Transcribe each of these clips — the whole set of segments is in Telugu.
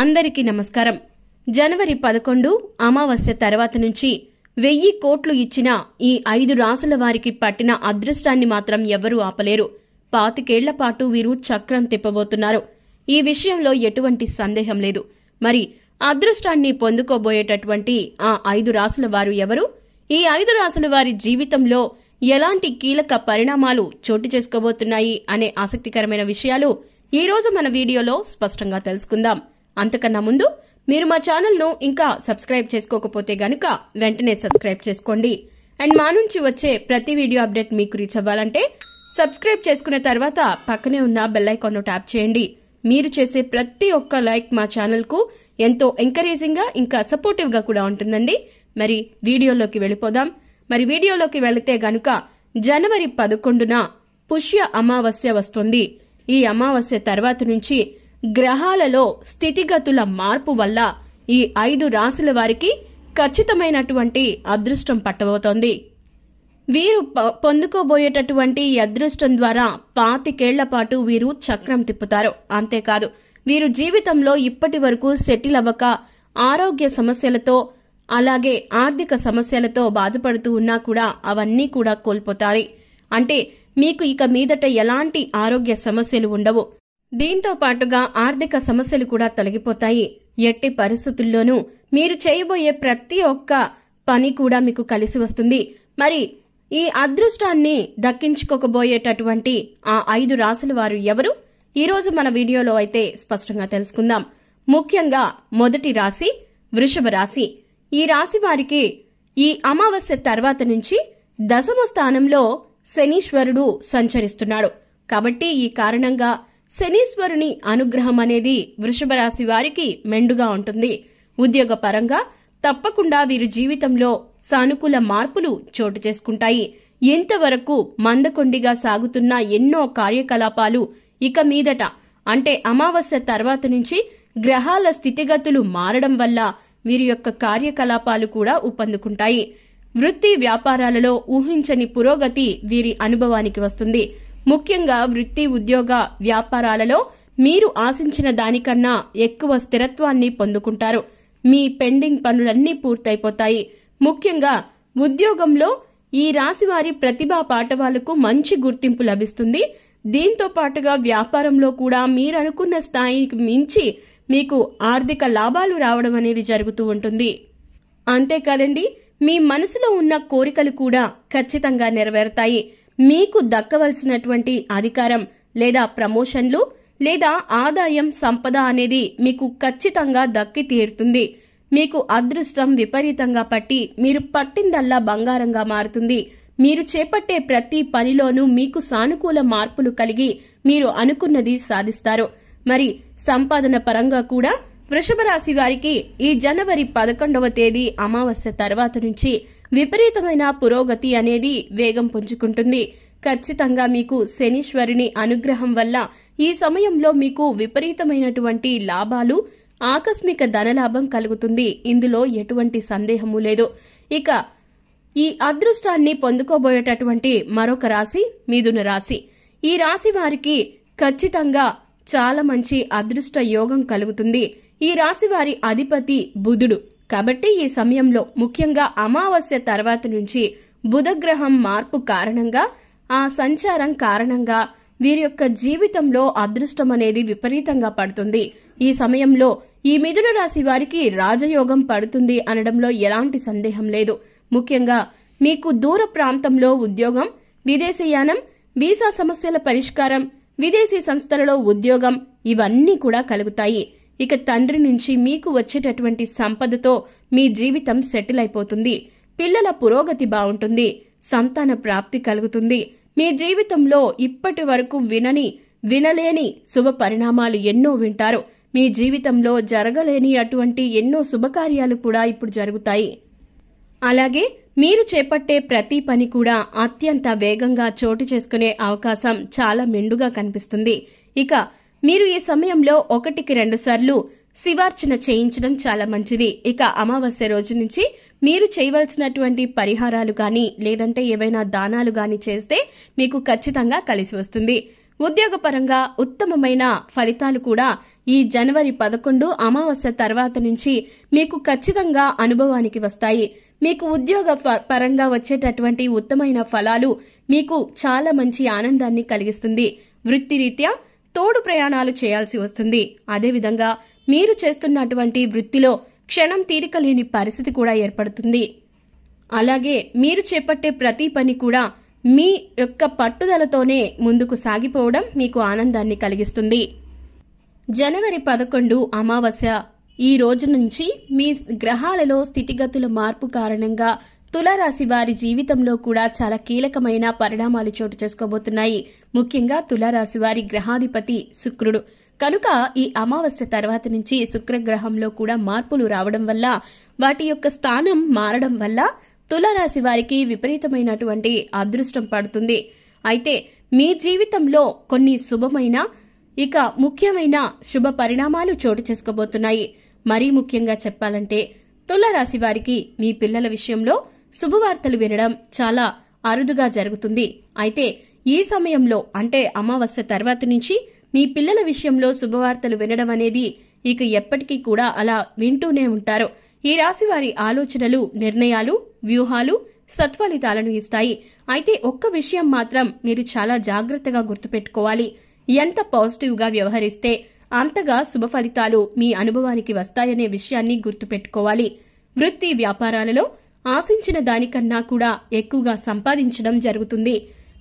అందరికీ నమస్కారం జనవరి పదకొండు అమావాస్య తర్వాత నుంచి వెయ్యి కోట్లు ఇచ్చిన ఈ ఐదు రాసుల వారికి పట్టిన అదృష్టాన్ని మాత్రం ఎవరూ ఆపలేరు పాతికేళ్లపాటు వీరు చక్రం తిప్పబోతున్నారు ఈ విషయంలో ఎటువంటి సందేహం లేదు మరి అదృష్టాన్ని పొందుకోబోయేటటువంటి ఆ ఐదు రాసుల వారు ఎవరు ఈ ఐదు రాసుల వారి జీవితంలో ఎలాంటి కీలక పరిణామాలు చోటు చేసుకోబోతున్నాయి అనే ఆసక్తికరమైన విషయాలు ఈరోజు మన వీడియోలో స్పష్టంగా తెలుసుకుందాం అంతకన్నా ముందు మీరు మా ఛానల్ను ఇంకా సబ్స్క్రైబ్ చేసుకోకపోతే గనుక వెంటనే సబ్స్క్రైబ్ చేసుకోండి అండ్ మా నుంచి వచ్చే ప్రతి వీడియో అప్డేట్ మీకు రీచ్ అవ్వాలంటే సబ్స్క్రైబ్ చేసుకున్న తర్వాత పక్కనే ఉన్న బెల్ ఐకాన్ను ట్యాప్ చేయండి మీరు చేసే ప్రతి ఒక్క లైక్ మా ఛానల్కు ఎంతో ఎంకరేజింగ్గా ఇంకా సపోర్టివ్గా కూడా ఉంటుందండి మరి వీడియోలోకి వెళ్ళిపోదాం మరి వీడియోలోకి వెళితే గనుక జనవరి పదకొండున పుష్య అమావాస్య వస్తుంది ఈ అమావాస్య తర్వాత నుంచి గ్రహాలలో స్థితిగతుల మార్పు వల్ల ఈ ఐదు రాశుల వారికి ఖచ్చితమైనటువంటి అదృష్టం పట్టబోతోంది వీరు పొందుకోబోయేటటువంటి అదృష్టం ద్వారా పాతికేళ్ల పాటు వీరు చక్రం తిప్పుతారు అంతేకాదు వీరు జీవితంలో ఇప్పటి వరకు సెటిల్ అవ్వక ఆరోగ్య సమస్యలతో అలాగే ఆర్థిక సమస్యలతో బాధపడుతూ ఉన్నా కూడా అవన్నీ కూడా కోల్పోతారు అంటే మీకు ఇక మీదట ఎలాంటి ఆరోగ్య సమస్యలు ఉండవు దీంతో పాటుగా ఆర్థిక సమస్యలు కూడా తొలగిపోతాయి ఎట్టి పరిస్థితుల్లోనూ మీరు చేయబోయే ప్రతి ఒక్క పని కూడా మీకు కలిసి వస్తుంది మరి ఈ అదృష్టాన్ని దక్కించుకోకబోయేటటువంటి ఆ ఐదు రాసుల వారు ఎవరు ఈరోజు మన వీడియోలో అయితే స్పష్టంగా తెలుసుకుందాం ముఖ్యంగా మొదటి రాశి వృషభ రాశి ఈ రాశి వారికి ఈ అమావాస్య తర్వాత నుంచి దశమ స్థానంలో శనీశ్వరుడు సంచరిస్తున్నాడు కాబట్టి ఈ కారణంగా శనీశ్వరుని అనుగ్రహం అనేది వృషభ రాశి వారికి మెండుగా ఉంటుంది ఉద్యోగ పరంగా తప్పకుండా వీరి జీవితంలో సానుకూల మార్పులు చోటు చేసుకుంటాయి ఇంతవరకు మందకొండిగా సాగుతున్న ఎన్నో కార్యకలాపాలు ఇక మీదట అంటే అమావాస్య తర్వాత నుంచి గ్రహాల స్థితిగతులు మారడం వల్ల వీరి యొక్క కార్యకలాపాలు కూడా ఉపందుకుంటాయి వృత్తి వ్యాపారాలలో ఊహించని పురోగతి వీరి అనుభవానికి వస్తుంది ముఖ్యంగా వృత్తి ఉద్యోగ వ్యాపారాలలో మీరు ఆశించిన దానికన్నా ఎక్కువ స్థిరత్వాన్ని పొందుకుంటారు మీ పెండింగ్ పనులన్నీ పూర్తయిపోతాయి ముఖ్యంగా ఉద్యోగంలో ఈ రాశి వారి ప్రతిభా పాఠవాలకు మంచి గుర్తింపు లభిస్తుంది దీంతో పాటుగా వ్యాపారంలో కూడా మీరనుకున్న స్థాయికి మించి మీకు ఆర్థిక లాభాలు రావడం అనేది జరుగుతూ ఉంటుంది అంతేకాదండి మీ మనసులో ఉన్న కోరికలు కూడా ఖచ్చితంగా నెరవేరుతాయి మీకు దక్కవలసినటువంటి అధికారం లేదా ప్రమోషన్లు లేదా ఆదాయం సంపద అనేది మీకు ఖచ్చితంగా దక్కి తీరుతుంది మీకు అదృష్టం విపరీతంగా పట్టి మీరు పట్టిందల్లా బంగారంగా మారుతుంది మీరు చేపట్టే ప్రతి పనిలోనూ మీకు సానుకూల మార్పులు కలిగి మీరు అనుకున్నది సాధిస్తారు మరి సంపాదన పరంగా కూడా వృషభ రాశి వారికి ఈ జనవరి పదకొండవ తేదీ అమావాస్య తర్వాత నుంచి విపరీతమైన పురోగతి అనేది వేగం పుంజుకుంటుంది ఖచ్చితంగా మీకు శనీశ్వరుని అనుగ్రహం వల్ల ఈ సమయంలో మీకు విపరీతమైనటువంటి లాభాలు ఆకస్మిక ధనలాభం కలుగుతుంది ఇందులో ఎటువంటి సందేహము లేదు ఇక ఈ అదృష్టాన్ని పొందుకోబోయేటటువంటి మరొక రాశి మీదున రాశి ఈ రాశి వారికి ఖచ్చితంగా చాలా మంచి అదృష్ట యోగం కలుగుతుంది ఈ రాశి వారి అధిపతి బుధుడు కాబట్టి ఈ సమయంలో ముఖ్యంగా అమావాస్య తర్వాత నుంచి బుధగ్రహం మార్పు కారణంగా ఆ సంచారం కారణంగా వీరి యొక్క జీవితంలో అదృష్టం అనేది విపరీతంగా పడుతుంది ఈ సమయంలో ఈ మిథున రాశి వారికి రాజయోగం పడుతుంది అనడంలో ఎలాంటి సందేహం లేదు ముఖ్యంగా మీకు దూర ప్రాంతంలో ఉద్యోగం విదేశీయానం వీసా సమస్యల పరిష్కారం విదేశీ సంస్థలలో ఉద్యోగం ఇవన్నీ కూడా కలుగుతాయి ఇక తండ్రి నుంచి మీకు వచ్చేటటువంటి సంపదతో మీ జీవితం సెటిల్ అయిపోతుంది పిల్లల పురోగతి బాగుంటుంది సంతాన ప్రాప్తి కలుగుతుంది మీ జీవితంలో ఇప్పటి వరకు వినని వినలేని శుభ పరిణామాలు ఎన్నో వింటారు మీ జీవితంలో జరగలేని అటువంటి ఎన్నో శుభకార్యాలు కూడా ఇప్పుడు జరుగుతాయి అలాగే మీరు చేపట్టే ప్రతి పని కూడా అత్యంత వేగంగా చోటు చేసుకునే అవకాశం చాలా మెండుగా కనిపిస్తుంది ఇక మీరు ఈ సమయంలో ఒకటికి రెండు సార్లు శివార్చన చేయించడం చాలా మంచిది ఇక అమావాస్య రోజు నుంచి మీరు చేయవలసినటువంటి పరిహారాలు కానీ లేదంటే ఏవైనా దానాలు కానీ చేస్తే మీకు ఖచ్చితంగా కలిసి వస్తుంది ఉద్యోగపరంగా ఉత్తమమైన ఫలితాలు కూడా ఈ జనవరి పదకొండు అమావాస్య తర్వాత నుంచి మీకు ఖచ్చితంగా అనుభవానికి వస్తాయి మీకు ఉద్యోగ పరంగా వచ్చేటటువంటి ఉత్తమైన ఫలాలు మీకు చాలా మంచి ఆనందాన్ని కలిగిస్తుంది వృత్తిరీత్యా తోడు ప్రయాణాలు చేయాల్సి వస్తుంది అదేవిధంగా మీరు చేస్తున్నటువంటి వృత్తిలో క్షణం తీరిక లేని పరిస్థితి కూడా ఏర్పడుతుంది అలాగే మీరు చేపట్టే ప్రతి పని కూడా మీ యొక్క పట్టుదలతోనే ముందుకు సాగిపోవడం మీకు ఆనందాన్ని కలిగిస్తుంది జనవరి పదకొండు అమావాస్య ఈ రోజు నుంచి మీ గ్రహాలలో స్థితిగతుల మార్పు కారణంగా తులారాశి వారి జీవితంలో కూడా చాలా కీలకమైన పరిణామాలు చోటు చేసుకోబోతున్నాయి ముఖ్యంగా తులారాశి వారి గ్రహాధిపతి శుక్రుడు కనుక ఈ అమావాస్య తర్వాత నుంచి శుక్రగ్రహంలో కూడా మార్పులు రావడం వల్ల వాటి యొక్క స్థానం మారడం వల్ల తులారాశి వారికి విపరీతమైనటువంటి అదృష్టం పడుతుంది అయితే మీ జీవితంలో కొన్ని శుభమైన ఇక ముఖ్యమైన శుభ పరిణామాలు చోటు చేసుకోబోతున్నాయి మరీ ముఖ్యంగా చెప్పాలంటే తులారాశి వారికి మీ పిల్లల విషయంలో శుభవార్తలు వినడం చాలా అరుదుగా జరుగుతుంది అయితే ఈ సమయంలో అంటే అమావాస్య తర్వాత నుంచి మీ పిల్లల విషయంలో శుభవార్తలు వినడం అనేది ఇక ఎప్పటికీ కూడా అలా వింటూనే ఉంటారు ఈ రాశి వారి ఆలోచనలు నిర్ణయాలు వ్యూహాలు సత్ఫలితాలను ఇస్తాయి అయితే ఒక్క విషయం మాత్రం మీరు చాలా జాగ్రత్తగా గుర్తుపెట్టుకోవాలి ఎంత పాజిటివ్గా వ్యవహరిస్తే అంతగా శుభ ఫలితాలు మీ అనుభవానికి వస్తాయనే విషయాన్ని గుర్తుపెట్టుకోవాలి వృత్తి వ్యాపారాలలో ఆశించిన దానికన్నా కూడా ఎక్కువగా సంపాదించడం జరుగుతుంది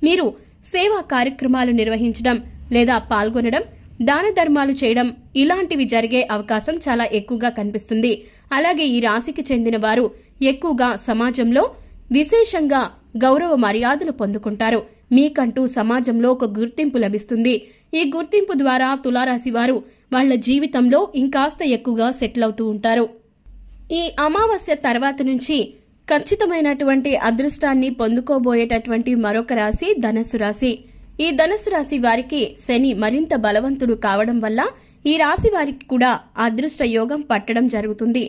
మీరు సేవా కార్యక్రమాలు నిర్వహించడం లేదా పాల్గొనడం దాన ధర్మాలు చేయడం ఇలాంటివి జరిగే అవకాశం చాలా ఎక్కువగా కనిపిస్తుంది అలాగే ఈ రాశికి చెందిన వారు ఎక్కువగా సమాజంలో విశేషంగా గౌరవ మర్యాదలు పొందుకుంటారు మీకంటూ సమాజంలో ఒక గుర్తింపు లభిస్తుంది ఈ గుర్తింపు ద్వారా తులారాశి వారు వాళ్ల జీవితంలో ఇంకాస్త ఎక్కువగా సెటిల్ అవుతూ ఉంటారు ఈ అమావాస్య తర్వాత నుంచి ఖచ్చితమైనటువంటి అదృష్టాన్ని పొందుకోబోయేటటువంటి మరొక రాశి ధనస్సు రాశి ఈ ధనస్సు రాశి వారికి శని మరింత బలవంతుడు కావడం వల్ల ఈ రాశి వారికి కూడా అదృష్ట యోగం పట్టడం జరుగుతుంది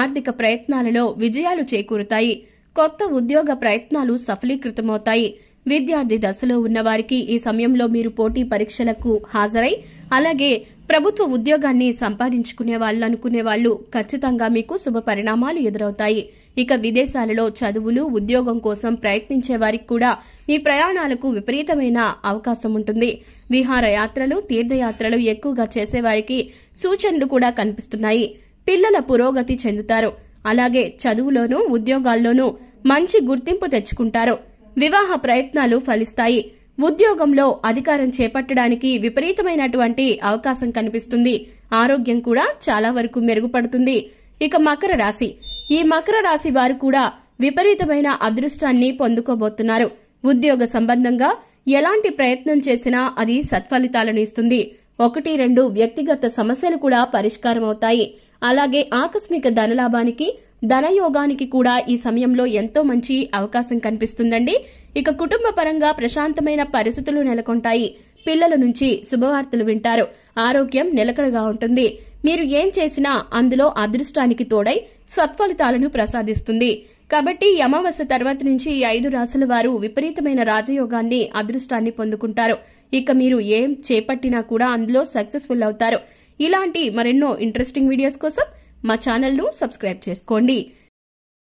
ఆర్థిక ప్రయత్నాలలో విజయాలు చేకూరుతాయి కొత్త ఉద్యోగ ప్రయత్నాలు సఫలీకృతమవుతాయి విద్యార్థి దశలో ఉన్నవారికి ఈ సమయంలో మీరు పోటీ పరీక్షలకు హాజరై అలాగే ప్రభుత్వ ఉద్యోగాన్ని సంపాదించుకునే వాళ్ళు అనుకునే వాళ్ళు ఖచ్చితంగా మీకు శుభ పరిణామాలు ఎదురవుతాయి ఇక విదేశాలలో చదువులు ఉద్యోగం కోసం ప్రయత్నించే వారికి కూడా ఈ ప్రయాణాలకు విపరీతమైన అవకాశం ఉంటుంది విహారయాత్రలు తీర్థయాత్రలు ఎక్కువగా చేసేవారికి సూచనలు కూడా కనిపిస్తున్నాయి పిల్లల పురోగతి చెందుతారు అలాగే చదువులోనూ ఉద్యోగాల్లోనూ మంచి గుర్తింపు తెచ్చుకుంటారు వివాహ ప్రయత్నాలు ఫలిస్తాయి ఉద్యోగంలో అధికారం చేపట్టడానికి విపరీతమైనటువంటి అవకాశం కనిపిస్తుంది ఆరోగ్యం కూడా చాలా వరకు మెరుగుపడుతుంది ఇక మకర రాశి ఈ మకర రాశి వారు కూడా విపరీతమైన అదృష్టాన్ని పొందుకోబోతున్నారు ఉద్యోగ సంబంధంగా ఎలాంటి ప్రయత్నం చేసినా అది సత్ఫలితాలను ఇస్తుంది ఒకటి రెండు వ్యక్తిగత సమస్యలు కూడా పరిష్కారమవుతాయి అలాగే ఆకస్మిక ధనలాభానికి ధనయోగానికి కూడా ఈ సమయంలో ఎంతో మంచి అవకాశం కనిపిస్తుందండి ఇక కుటుంబ పరంగా ప్రశాంతమైన పరిస్థితులు నెలకొంటాయి పిల్లల నుంచి శుభవార్తలు వింటారు ఆరోగ్యం నిలకడగా ఉంటుంది మీరు ఏం చేసినా అందులో అదృష్టానికి తోడై సత్ఫలితాలను ప్రసాదిస్తుంది కాబట్టి అమావాస్య తర్వాత నుంచి ఈ ఐదు రాశుల వారు విపరీతమైన రాజయోగాన్ని అదృష్టాన్ని పొందుకుంటారు ఇక మీరు ఏం చేపట్టినా కూడా అందులో సక్సెస్ఫుల్ అవుతారు ఇలాంటి మరెన్నో ఇంట్రెస్టింగ్ వీడియోస్ కోసం మా ఛానల్ను సబ్స్క్రైబ్ చేసుకోండి